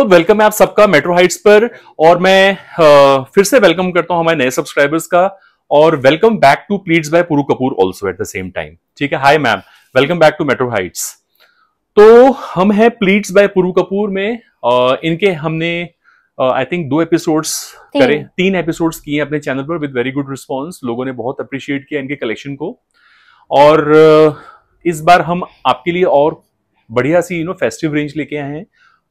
बहुत वेलकम है आप सबका मेट्रो हाइट्स पर और मैं आ, फिर से वेलकम करता हूं हमारे नए सब्सक्राइबर्स का और welcome back to Pleats by Puru Kapoor also at the same time ठीक है hi ma'am welcome back to Metro Heights तो हम हैं प्लीट्स बाय पुरु कपूर में आ, इनके हमने आई थिंक दो एपिसोड्स करे तीन एपिसोड्स किए अपने चैनल पर विद वेरी गुड रिस्पॉन्स लोगों ने बहुत अप्रिशिएट किया इनके कलेक्शन को और इस बार हम आपके लिए और बढ़िया see you know festive range लेके आए हैं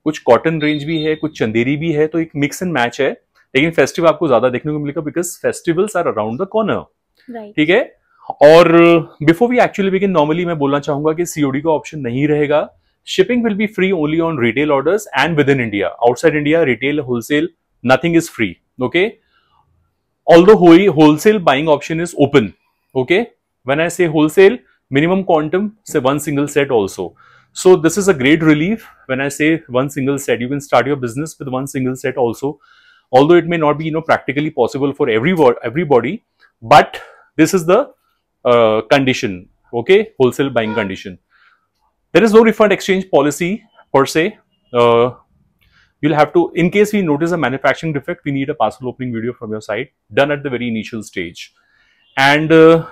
कुछ कॉटन रेंज भी है कुछ चंदेरी भी है तो एक मिक्स एंड मैच है लेकिन फेस्टिव आपको ज्यादा देखने को मिलेगा because festivals are around the corner ठीक है और before we actually begin normally मैं बोलना चाहूंगा कि सीओडी का ऑप्शन नहीं रहेगा shipping will be free only on retail orders and within India outside India retail wholesale nothing is free okay all although wholesale buying option is open okay when I say wholesale minimum quantum say one single set also So this is a great relief when I say one single set. You can start your business with one single set also, although it may not be you know practically possible for every everybody. But this is the uh, condition, okay, wholesale buying condition. There is no refund exchange policy per se. Uh, you'll have to, in case we notice a manufacturing defect, we need a parcel opening video from your site done at the very initial stage. And uh,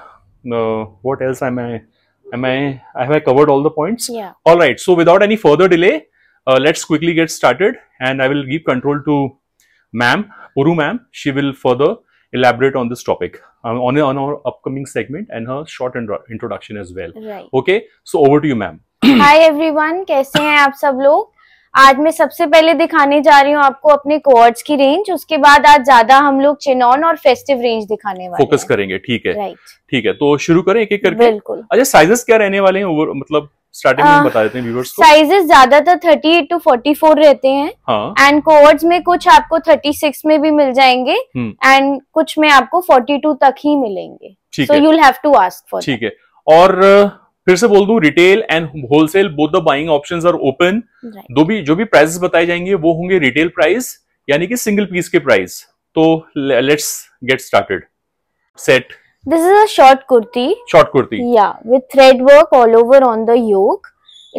uh what else am I? am i have i covered all the points yeah all right so without any further delay uh, let's quickly get started and i will give control to ma'am uru ma'am she will further elaborate on this topic um, on, on our upcoming segment and her short introduction as well right. okay so over to you ma'am Hi everyone. कैसे हैं आप सब लोग आज मैं सबसे पहले दिखाने जा रही हूँ आपको अपने कोवर्ड्स की रेंज उसके बाद आज ज्यादा हम लोग चेनॉन और फेस्टिव रेंज दिखाने वाले फोकस करेंगे ठीक है राइट ठीक है तो शुरू करें एक एक करके बिल्कुल अच्छा साइजेस क्या रहने वाले हैं मतलब स्टार्टिंग में बता देते हैं साइजेस ज्यादातर thirty eight to forty four रहते हैं एंड हाँ. कोवर्ड्स में कुछ आपको थर्टी सिक्स में भी मिल जाएंगे एंड हम्म। कुछ में आपको फोर्टी टू तक ही मिलेंगे so you have to ask for ठीक है और फिर से बोल दू retail and wholesale both the buying option are open दो भी जो भी प्राइसेस बताए जाएंगे वो होंगे रिटेल प्राइस यानी कि सिंगल पीस के प्राइस तो let's get started set this is a short kurti short kurti yeah with thread work all over on the yoke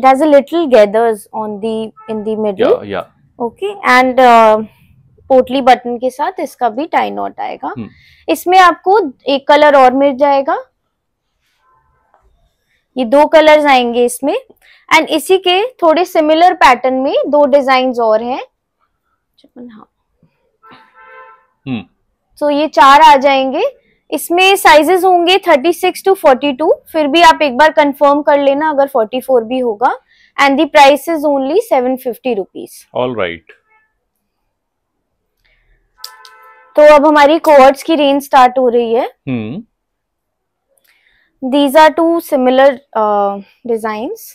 it has a little gathers on the in the middle yeah yeah okay and पोटली uh, button के साथ इसका भी tie not आएगा hmm. इसमें आपको एक colour और मिल जाएगा ये दो कलर्स आएंगे इसमें एंड इसी के थोड़े सिमिलर पैटर्न में दो डिजाइन और हैं हाँ सो हम्म। ये चार आ जाएंगे इसमें साइजेस होंगे 36 टू 42 फिर भी आप एक बार कंफर्म कर लेना अगर 44 भी होगा and the price is only 750 fifty rupees all right तो अब हमारी कोर्ट्स की रेंज स्टार्ट हो रही है hmm. These are two similar designs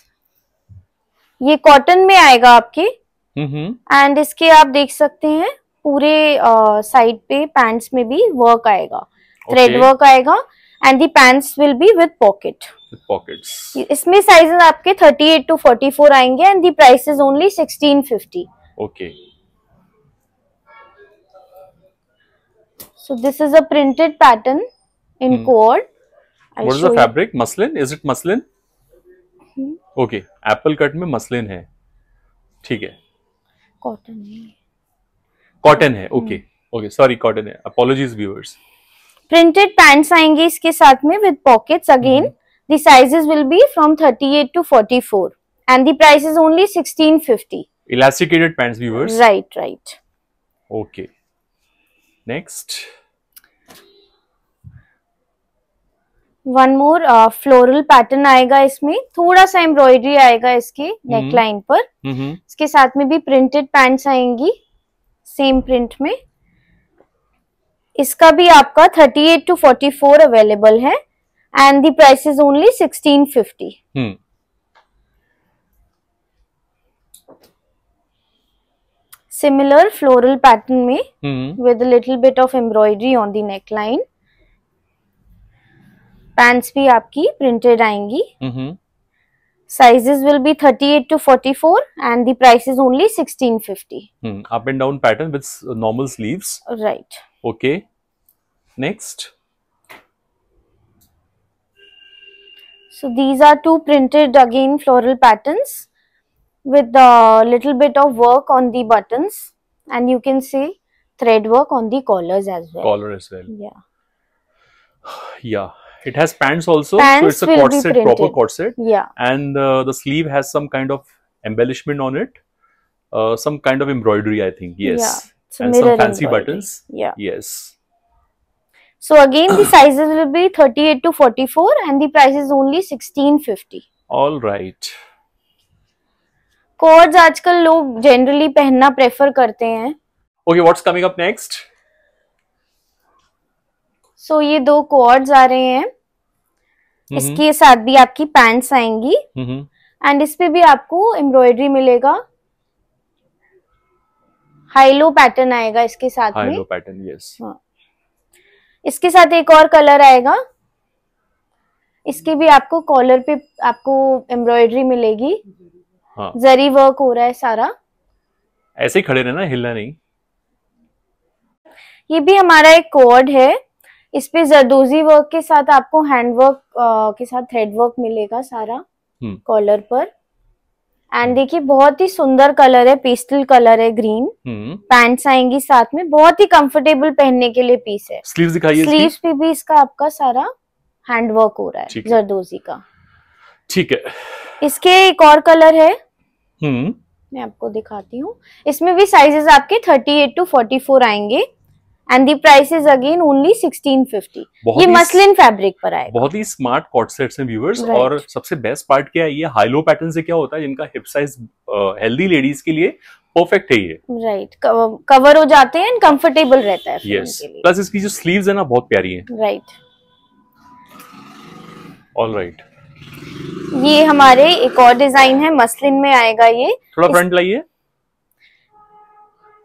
ये कॉटन में आएगा आपके एंड इसके आप देख सकते हैं पूरे साइड uh, पे पैंट्स में भी वर्क आएगा थ्रेड okay. वर्क आएगा and the pants will be with pocket pocket इसमें साइजेस आपके 38 टू 44 आएंगे and the price is only 1650 okay so this is a printed pattern in code I'll what is the fabric? You. Muslin? Is it muslin? Okay apple cut में muslin है ठीक है cotton है cotton है okay okay sorry cotton है apologies viewers printed pants आएंगे इसके साथ में with pockets again the sizes will be from 38 to 44 and the price is only 1650 elasticated pants viewers right right okay next one more floral pattern आएगा इसमें थोड़ा सा embroidery आएगा इसके नेक लाइन पर इसके साथ में भी प्रिंटेड पैंट्स आएंगी सेम प्रिंट में इसका भी आपका 38 टू फोर्टी फोर अवेलेबल है and the price is only sixteen fifty similar floral pattern में with little bit of embroidery on the neckline pants भी आपकी प्रिंटेड आएंगी sizes will be 38 to four and the price is only 1650 up and down pattern with normal sleeves right okay next so these are two printed again floral pattern with little bit of work on the buttons and you can see thread work on the collar as well as well या It has pants also, pants so it's a corset, proper corset. Yeah. And uh, the sleeve has some kind of embellishment on it, uh, some kind of embroidery, I think. Yes. Yeah. And some fancy buttons. Yeah. Yes. So again, the sizes will be 38 to 44 and the price is only 1650. All cords aajkal लोग generally पहनना prefer karte hain. Okay. What's coming up next? So ये दो कोऑर्ड्स आ रहे हैं इसके साथ भी आपकी पैंट्स आएंगी एंड इस पे भी आपको एम्ब्रॉयडरी मिलेगा हाईलो पैटर्न आएगा इसके साथ में पैटर्न यस हाँ। इसके साथ एक और कलर आएगा इसके भी आपको कॉलर पे आपको एम्ब्रॉयडरी मिलेगी हाँ. जरी वर्क हो रहा है सारा ऐसे ही खड़े रहना हिलना नहीं ये भी हमारा एक कोड है इस पे जरदोजी वर्क के साथ आपको हैंड वर्क के साथ थ्रेड वर्क मिलेगा सारा कॉलर हम्म। पर एंड देखिए बहुत ही सुंदर कलर है पेस्टल कलर है ग्रीन हम्म। पैंट्स आएंगी साथ में बहुत ही कंफर्टेबल पहनने के लिए पीस है स्लीव्स दिखाइए स्लीव्स पे भी इसका आपका सारा हैंड वर्क हो रहा है जरदोजी का ठीक है इसके एक और कलर है हम्म। मैं आपको दिखाती हूँ इसमें भी साइजेस आपके thirty eight to forty four आएंगे and the price is again only 1650 ये मसलिन फैब्रिक पर आएगा बहुत ही स्मार्ट कॉट सेट्स हैं व्यूअर्स right. और सबसे बेस्ट पार्ट क्या है ये हाई लो पैटर्न से क्या होता है जिनका हिप साइज हेल्दी लेडीज के लिए परफेक्ट है ये राइट right. कवर हो जाते हैं एंड कंफर्टेबल रहता है यस yes. प्लस इसकी जो स्लीव है ना बहुत प्यारी है राइट ऑल राइट ये हमारे एक और डिजाइन है मसलिन में आएगा ये थोड़ा फ्रंट लाइए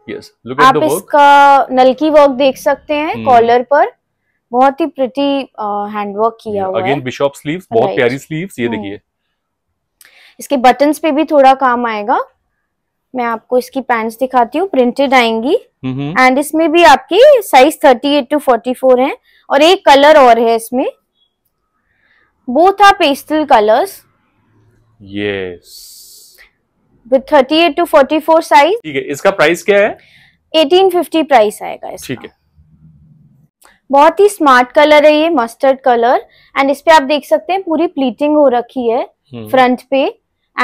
yes, look आप at the work. इसका नलकी वर्क देख सकते हैं कॉलर hmm. पर बहुत ही प्रिटी हैंडवर्क uh, किया yeah, हुआ again, है बिशॉप स्लीव्स बहुत right. प्यारी स्लीव्स ये hmm. देखिए इसके बटन्स पे भी थोड़ा काम आएगा मैं आपको इसकी पैंट्स दिखाती हूँ प्रिंटेड आएंगी एंड hmm. इसमें भी आपकी साइज 38 टू 44 है और एक कलर और है इसमें both are pastel colours yes with 38 to 44 size ठीक है इसका प्राइस क्या है 1850 प्राइस आएगा इसका ठीक है बहुत ही स्मार्ट कलर है ये मस्टर्ड कलर एंड इस पे आप देख सकते हैं पूरी प्लीटिंग हो रखी है फ्रंट हम्म। पे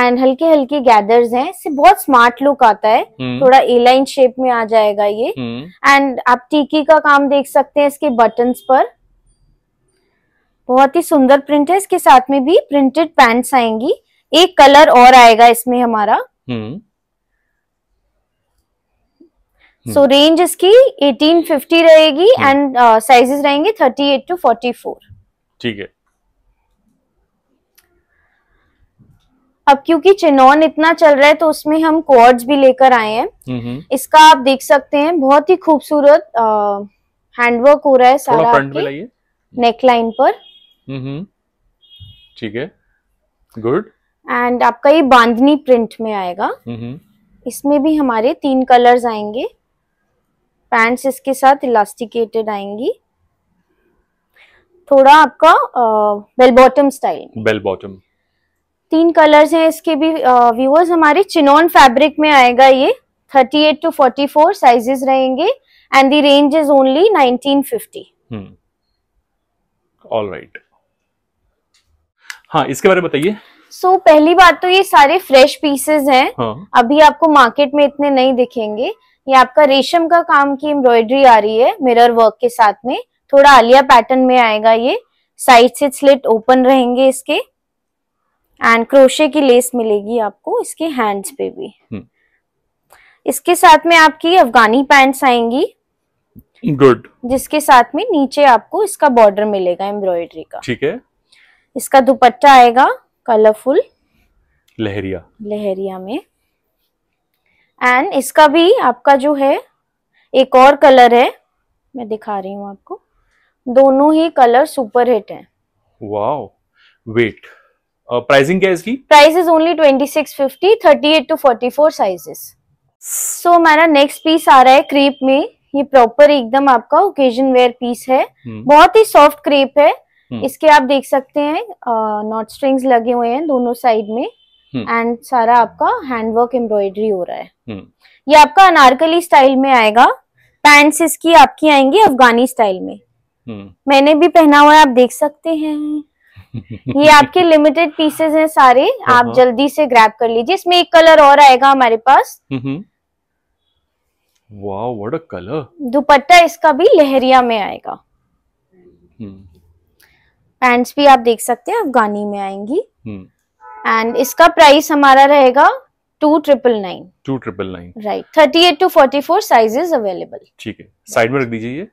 एंड हल्के हल्के गैदर्स हैं इससे बहुत स्मार्ट लुक आता है हम्म। थोड़ा ए लाइन शेप में आ जाएगा ये एंड हम्म। आप टीकी का काम देख सकते हैं इसके बटन पर बहुत ही सुंदर प्रिंट है इसके साथ में भी प्रिंटेड पैंट्स आएंगी एक कलर और आएगा इसमें हमारा सो रेंज इसकी 1850 रहेगी एंड hmm. साइजेस uh, रहेंगे 38 टू 44 ठीक है अब क्योंकि चिनॉन इतना चल रहा है तो उसमें हम कॉर्ड्स भी लेकर आए हैं hmm, hmm. इसका आप देख सकते हैं बहुत ही खूबसूरत हैंडवर्क uh, हो रहा है सारा आपके नेकलाइन पर ठीक है गुड एंड आपका ये बांधनी प्रिंट में आएगा इसमें भी हमारे तीन कलर्स आएंगे पैंट्स इसके साथ इलास्टिकेटेड आएंगी थोड़ा आपका bell bottom style bell bottom तीन कलर्स हैं इसके भी व्यूअर्स हमारे चिनोन फैब्रिक में आएगा ये 38 टू 44 साइजेस रहेंगे and the range is only 1950 right हाँ इसके बारे में बताइए सो so, पहली बात तो ये सारे फ्रेश पीसेस हैं हाँ. अभी आपको मार्केट में इतने नहीं दिखेंगे ये आपका रेशम का काम की एम्ब्रॉयडरी आ रही है मिरर वर्क के साथ में थोड़ा आलिया पैटर्न में आएगा ये साइड से स्लिट ओपन रहेंगे इसके एंड क्रोशे की लेस मिलेगी आपको इसके हैंड्स पे भी हम्म। इसके साथ में आपकी अफगानी पैंट्स आएंगी गुड जिसके साथ में नीचे आपको इसका बॉर्डर मिलेगा एम्ब्रॉयडरी का ठीक है इसका दुपट्टा आएगा कलरफुल लहरिया लहरिया में एंड इसका भी आपका जो है एक और कलर है मैं दिखा रही हूँ आपको दोनों ही कलर सुपर हिट है वाओ वेट प्राइसिंग क्या है इसकी price is only twenty six fifty thirty eight to forty four sizes so मेरा नेक्स्ट पीस आ रहा है क्रीप में ये प्रॉपर एकदम आपका ओकेजन वेयर पीस है हम्म। बहुत ही सॉफ्ट क्रेप है हम्म। इसके आप देख सकते हैं नॉट स्ट्रिंग्स लगे हुए हैं दोनों साइड में एंड हम्म। सारा आपका हैंडवर्क एम्ब्रॉयडरी हो रहा है हम्म। ये आपका अनारकली स्टाइल में आएगा पैंट्स इसकी आपकी आएंगी अफगानी स्टाइल में मैंने भी पहना हुआ है आप देख सकते हैं ये आपके लिमिटेड पीसेस हैं सारे आप हाँ, हाँ। जल्दी से ग्रैब कर लीजिए इसमें एक कलर और आएगा हमारे पास वाह व्हाट अ कलर दुपट्टा इसका भी लहरिया में आएगा पैंट्स भी आप देख सकते हैं अफगानी में आएंगी एंड हम्म। इसका प्राइस हमारा रहेगा two triple nine two triple nine right thirty eight to forty four sizes available ठीक है साइड में रख दीजिए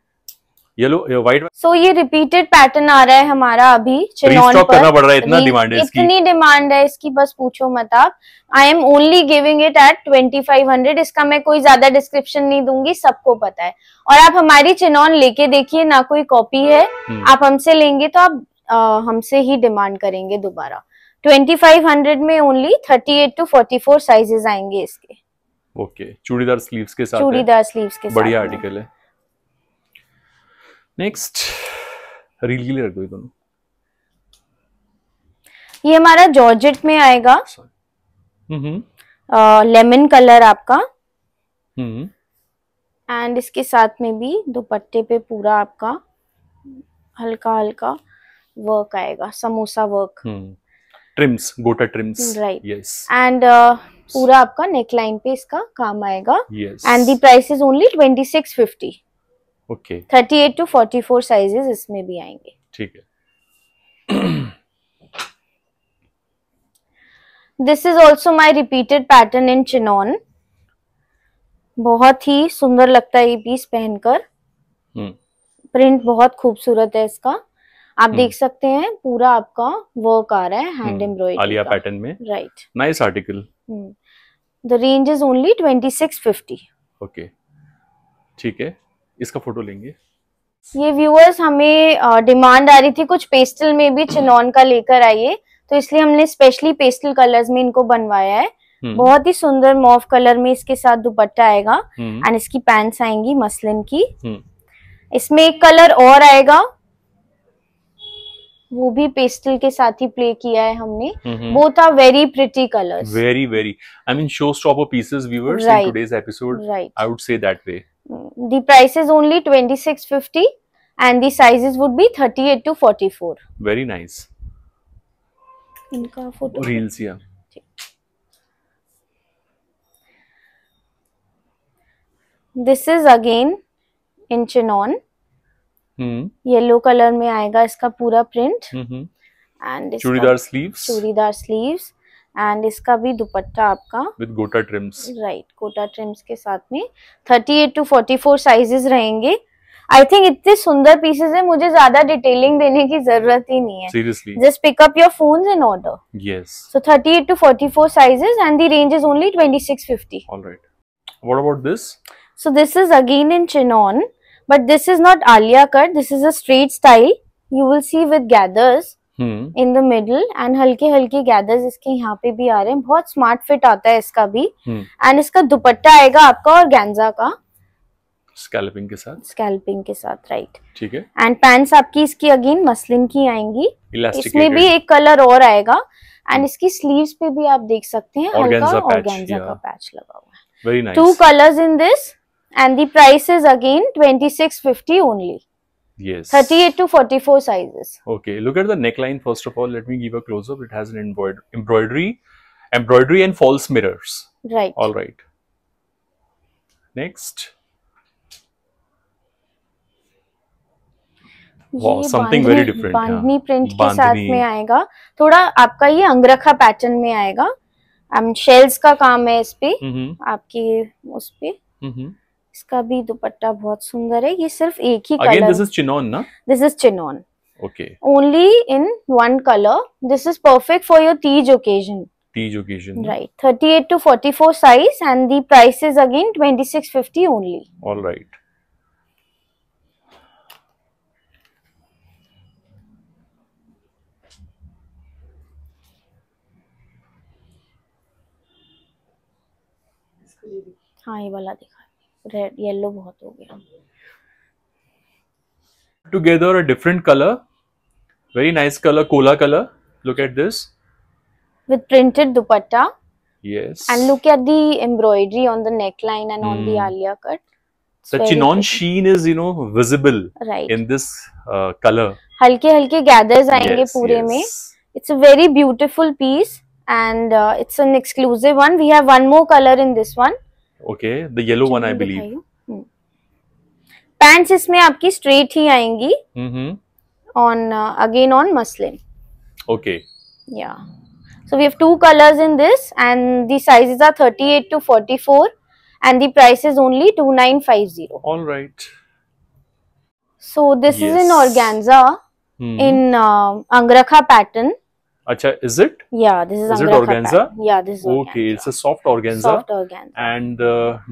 येलो व्हाइट सो ये रिपीटेड पैटर्न आ रहा है हमारा अभी चिनॉन करना पड़ रहा है इतना डिमांड है इसकी इतनी डिमांड है इसकी बस पूछो मत आप I am only giving it at twenty five hundred इसका मैं कोई ज्यादा डिस्क्रिप्शन नहीं दूंगी सबको पता है और आप हमारी चिनॉन लेके देखिए ना कोई कॉपी है हम्म। आप हमसे लेंगे तो आप हमसे ही डिमांड करेंगे दोबारा 2500 में ओनली 38 टू 44 साइजेस आएंगे इसके ओके चूड़ीदार स्लीव्स के साथ चूड़ीदार स्लीव्स के बढ़िया आर्टिकल हाँ। है नेक्स्ट रील के लिए रख दो दोनों ये हमारा जॉर्जेट में आएगा लेमन हम्म। कलर आपका एंड हम्म। इसके साथ में भी दुपट्टे पे पूरा आपका हल्का हल्का वर्क आएगा समोसा वर्क ट्रिम्स हम्म, गोटा ट्रिम्स राइट यस एंड पूरा आपका नेकलाइन पे इसका काम आएगा and the price is only twenty six fifty okay thirty eight to forty four sizes इसमें भी आएंगे ठीक है this is also my repeated pattern in chinon बहुत ही सुंदर लगता है ये पीस पहनकर प्रिंट हम्म. बहुत खूबसूरत है इसका आप देख हम्म। सकते हैं पूरा आपका वर्क आ रहा है हैंड एम्ब्रॉयडरी आलिया पैटर्न में right nice article the range is only 2650 okay ठीक है इसका फोटो लेंगे ये व्यूअर्स हमें डिमांड आ रही थी कुछ पेस्टल में भी चिनॉन का लेकर आइए तो इसलिए हमने स्पेशली पेस्टल कलर्स में इनको बनवाया है हम्म। बहुत ही सुंदर मॉफ कलर में इसके साथ दुपट्टा आएगा एंड हम्म। इसकी पैंट्स आएंगी मसलिन की इसमें एक कलर और आएगा वो भी पेस्टल के साथ ही प्ले किया है हमने both are very pretty colours very very I mean show stopper pieces viewers in today's episode I would say that way the price is only 2650 and the sizes would be 38 to 44 very nice इनका photo reels या this is again in chinon hmm. Yellow colour में आएगा इसका पूरा print and churidar sleeve churidar sleeve and इसका भी दुपट्टा आपका with गोटा ट्रिम्स राइट गोटा ट्रिम्स के साथ में 38 टू 44 साइजेस रहेंगे आई थिंक इतने सुंदर पीसेस है मुझे ज्यादा डिटेलिंग देने की जरूरत ही नहीं है seriously just pick up your phone in order yes so 38 to 44 sizes and the range is only 2650 all right what about this so this is again in chinon but this is not Alia cut. This is a straight style. You will see with gathers in the middle and हल्के हल्के gathers इसके यहाँ पे भी आ रहे हैं बहुत smart fit आता है इसका भी एंड इसका दुपट्टा आएगा आपका और गैंजा का स्कैल्पिंग के साथ स्कैल्पिंग के साथ राइट ठीक है एंड पैंट्स आपकी इसकी अगेन मसलिन की आएंगी इसमें भी एक कलर और आएगा एंड इसकी स्लीव्स पे भी आप देख सकते हैं हल्का ऑर्गेन्जा का पैच लगा हुआ है two colours in this and the price is again 2650 only yes 38 to 44 sizes okay look at the neckline first of all let me give a close up it has an embroid embroidery embroidery and false mirrors right all right next wow, something very different bandhani print के साथ में आएगा थोड़ा आपका ये अंगरखा pattern में आएगा shells um, का काम है इस पे आपकी उस पे इसका भी दुपट्टा बहुत सुंदर है ये सिर्फ एक ही कलर दिस इज चिनोन ना this is chinon okay only in one colour this is perfect for your Teej occasion Teej occasion right four size and the price is again twenty six fifty only all right हाँ ये वाला दिखा red yellow बहुत हो गया together a different color very nice color kola color look at this with printed dupatta yes and look at the embroidery on the neckline and mm. on the alia cut it's the chinon sheen is you know visible right. in this uh, color halke halke gathers aayenge yes, pure yes. mein it's a very beautiful piece and uh, it's an exclusive one we have one more color in this one okay the yellow one I believe pants इसमें आपकी straight ही आएंगी on again on muslin okay yeah so we have two colors in this and the sizes are 38 to 44 and the price is only 2950 all right so this yes. is in organza mm -hmm. in uh, angrakha pattern अच्छा is it yeah this is it organza yeah this is okay it's a soft organza soft organza and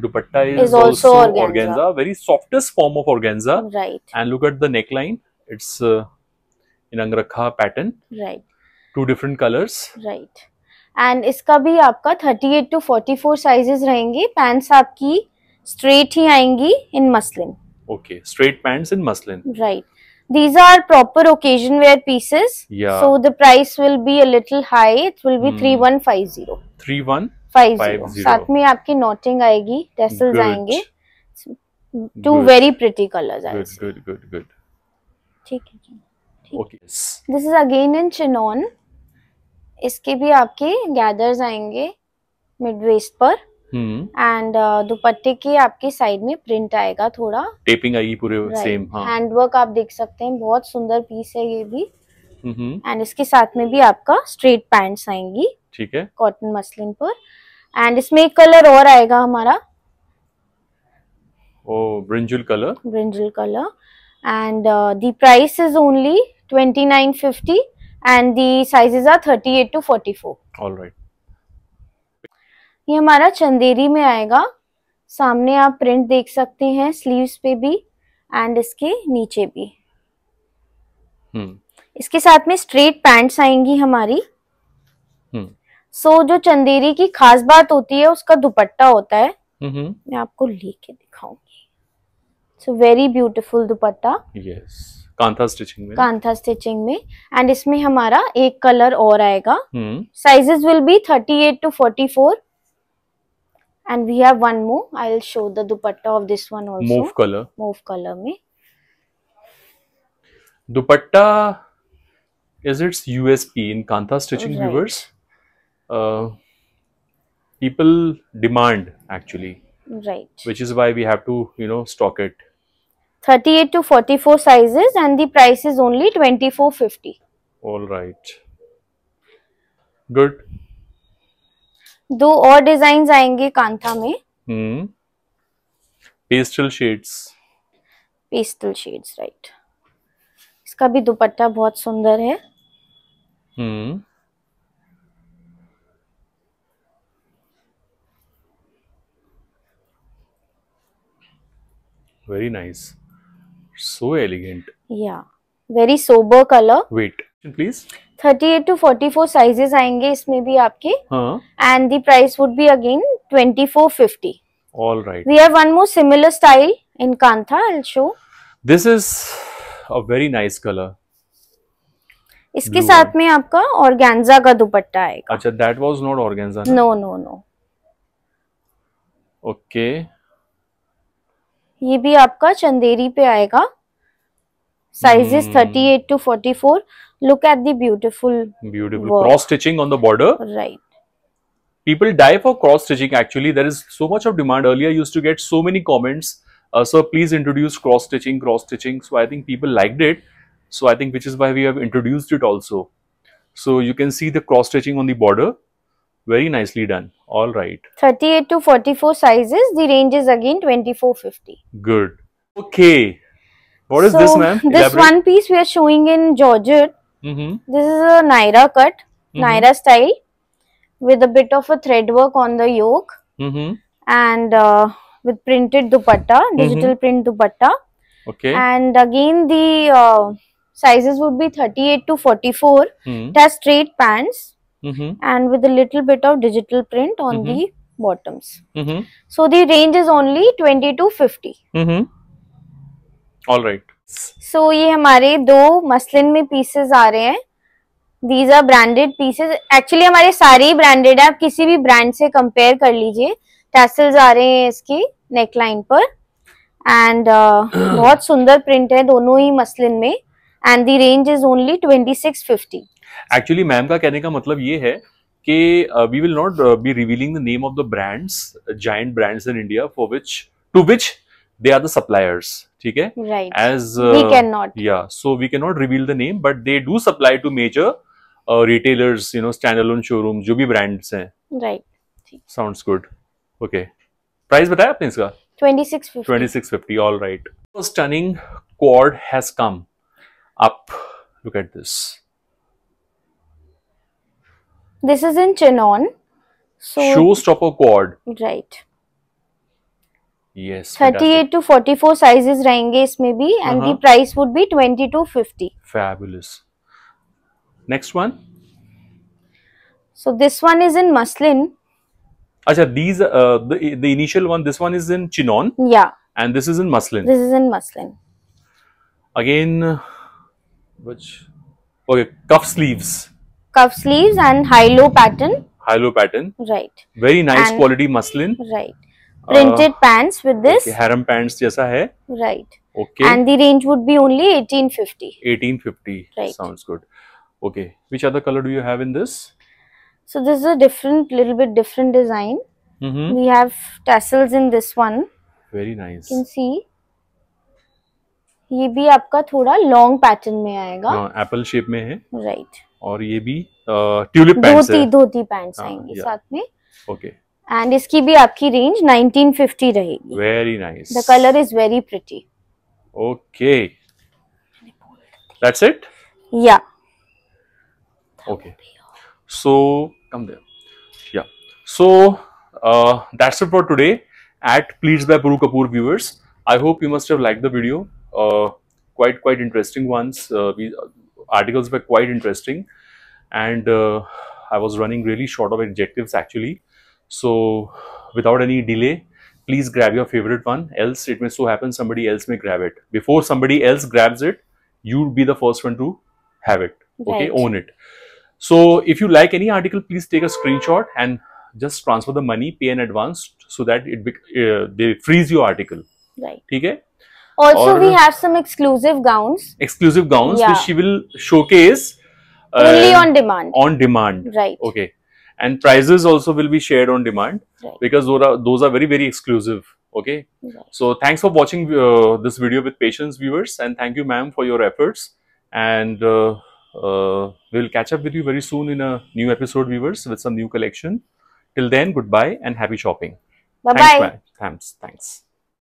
dupatta is also organza very softest form of organza right and look at the neck line it's in angrakha pattern right two different colours right and इसका भी आपका 38 to 44 sizes रहेंगे pants आपकी straight ही आएंगी in muslin okay straight pants in muslin right These are proper occasion wear pieces. Yeah. So the price will be a little high. It will be hmm. 3150 3150 साथ में आपकी noting आएगी tassels आएंगे two very pretty colours good good good good ठीक है okay this is again in chinon इसके भी आपके गैदर्स आएंगे मिड वेस्ट पर एंड हम्म। uh, दुपट्टे की आपकी साइड में प्रिंट आएगा थोड़ा टेपिंग आएगी पूरे सेम हाँ हैंड वर्क आप देख सकते हैं बहुत सुंदर पीस है ये भी एंड हम्म। इसके साथ में भी आपका स्ट्रेट पैंट्स आएंगी ठीक है कॉटन मसलिन पर एंड इसमें एक कलर और आएगा हमारा ओ brinjal colour brinjal colour and uh, the price is only 29.50 and the sizes are 38 to 44 all right ये हमारा चंदेरी में आएगा सामने आप प्रिंट देख सकते हैं स्लीव्स पे भी एंड इसके नीचे भी हम्म। इसके साथ में स्ट्रेट पैंट्स आएंगी हमारी सो हम्म। so, जो चंदेरी की खास बात होती है उसका दुपट्टा होता है हम्म। मैं आपको लेके दिखाऊंगी so very beautiful dupatta yes kantha stitching में कांथा स्टिचिंग में एंड इसमें हमारा एक कलर और आएगा sizes will be 38 to 44 and we have one more i'll show the dupatta of this one also Move color Move color Me. dupatta is its usp in kantha stitching right. viewers uh, people demand actually right which is why we have to you know stock it 38 to 44 sizes and the price is only 2450 all right good दो और design आएंगे कांथा में pastel shades pastel shades right इसका भी दुपट्टा बहुत सुंदर है hmm very nice so elegant yeah very sober color wait please thirty eight to forty four sizes आएंगे इसमें भी आपके and the price would be again twenty four fifty All right. We have one more similar style in Kantha. I'll show. This is a very nice color. इसके साथ में आपका organza का दुपट्टा आएगा अच्छा that was not organza no no no okay ये भी आपका चंदेरी पे आएगा sizes thirty eight to forty four Look at the beautiful. Beautiful work. cross stitching on the border. Right. People die for cross stitching actually. There is so much of demand. Earlier used to get so many comments. Uh, so please introduce cross stitching, cross stitching. So I think people liked it. So I think which is why we have introduced it also. So you can see the cross stitching on the border. Very nicely done. All right. 38 to 44 sizes. The range is again 2450. Good. Okay. What is so, this ma'am? This one piece we are showing in Georgette. Mm -hmm. This is a Naira cut, mm -hmm. Naira style, with a bit of a thread work on the yoke mm -hmm. and uh, with printed dupatta, mm-hmm. digital print dupatta. Okay. And again, the uh, sizes would be 38 to 44. It mm-hmm. has straight pants mm-hmm. and with a little bit of digital print on the bottoms. So the range is only 20 to 50. All right. So so, ये हमारे दो muslin में pieces आ रहे हैं these are branded pieces actually हमारे सारे ही branded है आप किसी भी ब्रांड से कंपेयर कर लीजिए टैसल्स आ रहे हैं इसकी नेकलाइन पर एंड uh, बहुत सुंदर प्रिंट है दोनों ही मसलिन में and the range is only twenty six fifty actually ma'am का कहने का मतलब ये है कि we will not be revealing the name of the brands giant brands in India for which to which they are the suppliers theek right as uh, we cannot yeah so we cannot reveal the name but they do supply to major uh, retailers you know standalone showrooms jo brands right sounds good okay price bataya aapne iska 2650 2650 all right so stunning quad has come up look at this this is in Chennai. so showstopper quad right Yes. 38 to 44 sizes रहेंगे maybe, and uh -huh. the uh-huh. price would be 20 to 50. Fabulous. Next one. So this one is in muslin. Acha, these uh, the the initial one. This one is in chinon. Yeah. And this is in muslin. This is in muslin. Again, which okay cuff sleeves. Cuff sleeves and high low pattern. High low pattern. Right. Very nice and, quality muslin. Right printed pants with this harem pants जैसा है right okay and the range would be only 1850 1850 sounds good okay which other colour do you have in this so this is a different little bit different design we have tassels in this one very nice can see ये भी आपका थोड़ा long pattern में आएगा Apple हाँ, shape में है right और ये भी tulip uh, pants dhoti dhoti pants हाँ, आएंगे साथ में ओके एंड इसकी bi आपकी range 1950 रहेगी very nice the colour is very pretty okay that's it yeah okay so come there yeah so that's it for today at please by Puru Kapoor viewers. I hope you must have liked the video. Uh, quite quite interesting ones. Uh, uh, articles were quite interesting, and uh, I was running really short of adjectives actually. So without any delay, please grab your favorite one. Else it may so happen somebody else may grab it. Before somebody else grabs it, you'll be the first one to have it. Okay, own it. So if you like any article, please take a screenshot and just transfer the money, pay in advance so that it uh, they freeze your article. Right. Okay. Also, or, we have some exclusive gowns. Exclusive gowns, yeah. which she will showcase. Uh, Only on demand. On demand. Right. Okay and prices also will be shared on demand right. because those are, those are very very exclusive okay right. so thanks for watching uh, this video with patience viewers and thank you ma'am for your efforts and uh, uh, we'll catch up with you very soon in a new episode viewers with some new collection till then goodbye and happy shopping bye thanks, bye thanks thanks